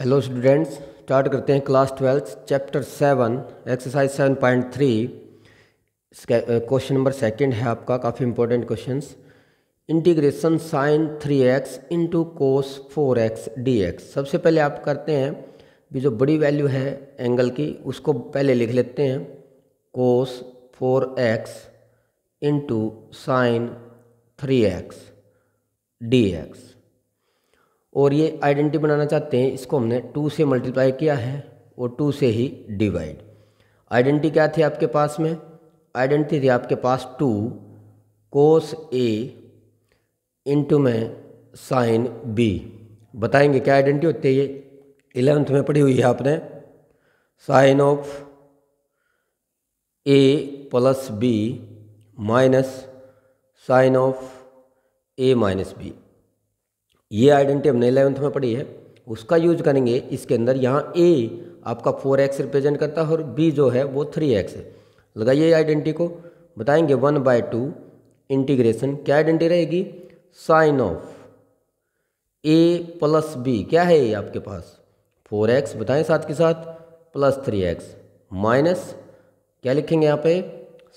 hello students start करते हैं class twelfth chapter seven exercise seven point three question number second है आपका काफ़ी important questions integration sine three x into cos four x d x सबसे पहले आप करते हैं भी जो बड़ी वैल्यू है एंगल की उसको पहले लिख लेते हैं cos four x into sine three x d x और ये आइडेंटिटी बनाना चाहते हैं इसको हमने टू से मल्टीप्लाई किया है और टू से ही डिवाइड आइडेंटिटी क्या थी आपके पास में आइडेंटिटी थी आपके पास टू कोस ए इंटू में साइन बी बताएंगे क्या आइडेंटिटी होती है ये इलेवंथ में पढ़ी हुई है आपने sine of A plus B minus sine of A minus B ये आइडेंटिटी हमने इलेवंथ में पढ़ी है उसका यूज करेंगे इसके अंदर यहाँ ए आपका फोर एक्स रिप्रेजेंट करता है और बी जो है वो थ्री एक्स है लगाइए आइडेंटिटी को बताएंगे वन बाय टू इंटीग्रेशन क्या आइडेंटिटी रहेगी sine of A plus B क्या है ये आपके पास फोर एक्स बताएं साथ के साथ प्लस थ्री एक्स माइनस क्या लिखेंगे यहाँ पे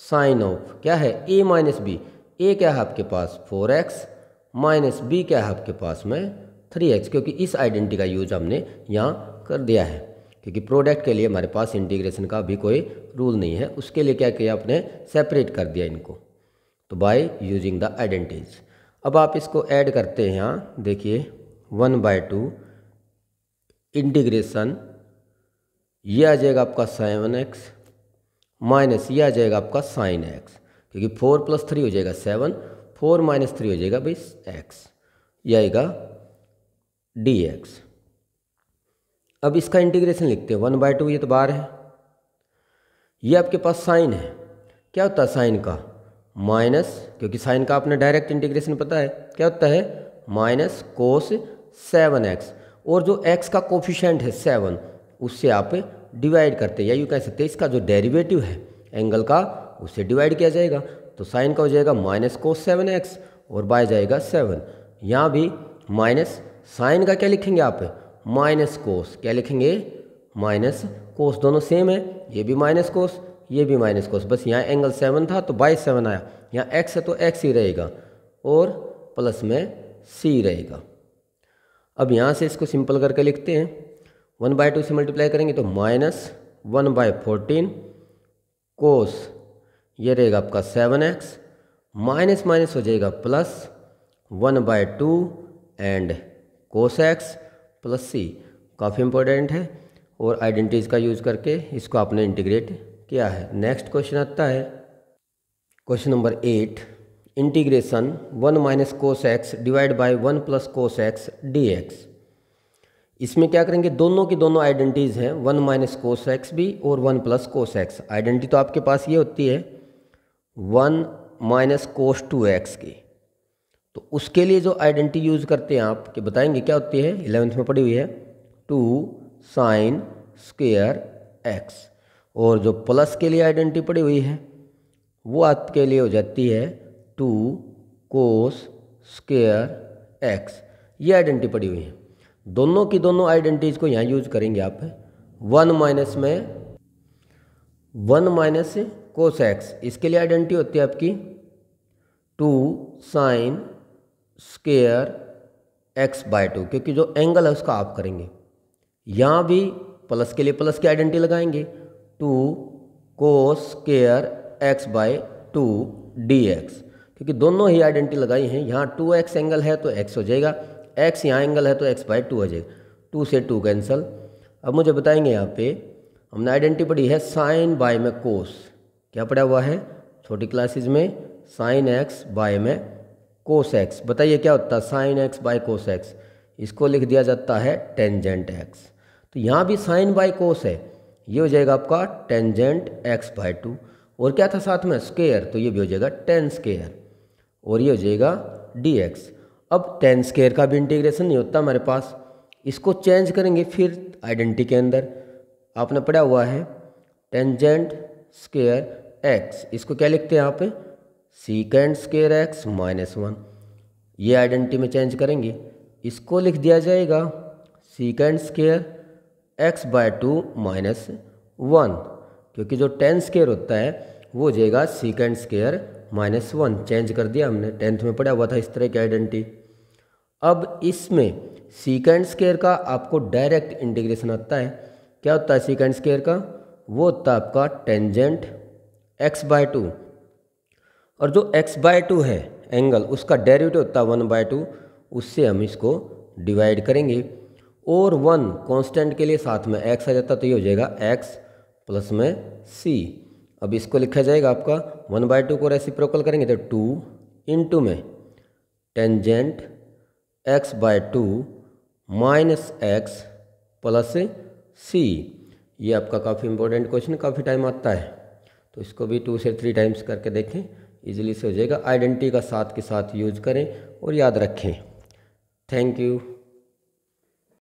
साइन ऑफ क्या है ए माइनस बी ए क्या है आपके पास फोर एक्स माइनस बी क्या है आपके पास में थ्री एक्स क्योंकि इस आइडेंटिटी का यूज हमने यहाँ कर दिया है क्योंकि प्रोडक्ट के लिए हमारे पास इंटीग्रेशन का भी कोई रूल नहीं है उसके लिए क्या किया आपने सेपरेट कर दिया इनको तो बाय यूजिंग द आइडेंटिटीज अब आप इसको ऐड करते हैं यहाँ देखिए वन बाय टू इंटीग्रेशन ये आ जाएगा आपका सेवन एक्स माइनस ये आ जाएगा आपका साइन एक्स क्योंकि फोर प्लस थ्री हो जाएगा सेवन फोर माइनस थ्री हो जाएगा भाई एक्स ये आएगा डी एक्स अब इसका इंटीग्रेशन लिखते हैं वन बाय टू ये तो बार है ये आपके पास साइन है क्या होता है साइन का माइनस क्योंकि साइन का आपने डायरेक्ट इंटीग्रेशन पता है क्या होता है माइनस कोस सेवन एक्स और जो एक्स का कोफिशेंट है सेवन उससे आप डिवाइड करते हैं या यूँ कह सकते हैं इसका जो डेरिवेटिव है एंगल का उससे डिवाइड किया जाएगा तो साइन का हो जाएगा माइनस को सेवन एक्स और बाय जाएगा सेवन यहाँ भी माइनस साइन का क्या लिखेंगे आप माइनस कोस क्या लिखेंगे माइनस कोस दोनों सेम है ये भी माइनस कोस ये भी माइनस कोस बस यहाँ एंगल सेवन था तो बाई सेवन आया यहाँ एक्स है तो एक्स ही रहेगा और प्लस में सी रहेगा अब यहाँ से इसको सिंपल करके लिखते हैं वन बाय टू से मल्टीप्लाई करेंगे तो minus one by fourteen cos ये रहेगा आपका सेवन एक्स माइनस माइनस हो जाएगा plus one by two and cos x plus C काफ़ी इंपॉर्टेंट है और आइडेंटिटीज़ का यूज़ करके इसको आपने इंटीग्रेट किया है नेक्स्ट क्वेश्चन आता है question number eight integration one minus cos x divide by one plus cos x d x इसमें क्या करेंगे दोनों की दोनों आइडेंटिटीज़ हैं वन माइनस कोस एक्स भी और one plus cos x identity तो आपके पास ये होती है one minus cos two x की तो उसके लिए जो आइडेंटिटी यूज़ करते हैं आप कि बताएंगे क्या होती है इलेवेंथ में पड़ी हुई है टू साइन स्क्वेयर एक्स और जो प्लस के लिए आइडेंटिटी पड़ी हुई है वो आपके लिए हो जाती है टू कोस स्क्वेयर एक्स ये आइडेंटिटी पड़ी हुई है दोनों की दोनों आइडेंटिटीज को यहाँ यूज करेंगे आप वन माइनस में वन माइनस कोस एक्स इसके लिए आइडेंटिटी होती है आपकी two sine square x by two क्योंकि जो एंगल है उसका आप करेंगे यहाँ भी प्लस के लिए प्लस की आइडेंटिटी लगाएंगे two cos square x by two d x क्योंकि दोनों ही आइडेंटिटी लगाई हैं यहाँ टू एक्स एंगल है तो एक्स हो जाएगा एक्स यहाँ एंगल है तो एक्स बाय टू हो जाएगा टू से टू कैंसिल अब मुझे बताएंगे यहाँ पे हमने आइडेंटिटी पढ़ी है साइन बाय में कोस क्या पड़ा हुआ है छोटी क्लासेज में साइन एक्स बाय में कोस एक्स बताइए क्या होता है sine x by cos x इसको लिख दिया जाता है टेंजेंट एक्स तो यहाँ भी साइन बाय कोस है ये हो जाएगा आपका टेंजेंट एक्स बाय टू और क्या था साथ में स्केयर तो ये भी हो जाएगा टेन स्केयर और ये हो जाएगा डी एक्स अब टेन स्केयर का भी इंटीग्रेशन नहीं होता हमारे पास इसको चेंज करेंगे फिर आइडेंटिटी के अंदर आपने पढ़ा हुआ है टेंजेंट स्केयर एक्स इसको क्या लिखते हैं यहाँ पे secant square x minus one ये आइडेंटिटी में चेंज करेंगे इसको लिख दिया जाएगा secant square x by two minus one क्योंकि जो टेन स्केयर होता है वो हो जाएगा secant square minus one change कर दिया हमने टेंथ में पढ़ा हुआ था इस तरह की आइडेंटिटी अब इसमें सीकेंड स्केयर का आपको डायरेक्ट इंटीग्रेशन आता है क्या होता है सीकेंड स्केयर का वो होता है आपका टेंजेंट एक्स बाय टू और जो एक्स बाय टू है एंगल उसका डेरिवेटिव होता है वन बाय टू उससे हम इसको डिवाइड करेंगे और वन कांस्टेंट के लिए साथ में एक्स आ जाता तो ये हो जाएगा एक्स प्लस में सी अब इसको लिखा जाएगा आपका वन बाय टू को रेसिप्रोकल करेंगे तो टू इन टू में tangent x by two minus x plus C ये आपका काफ़ी इंपॉर्टेंट क्वेश्चन काफ़ी टाइम आता है तो इसको भी टू से थ्री टाइम्स करके देखें इजीली से हो जाएगा आइडेंटिटी का साथ के साथ यूज करें और याद रखें थैंक यू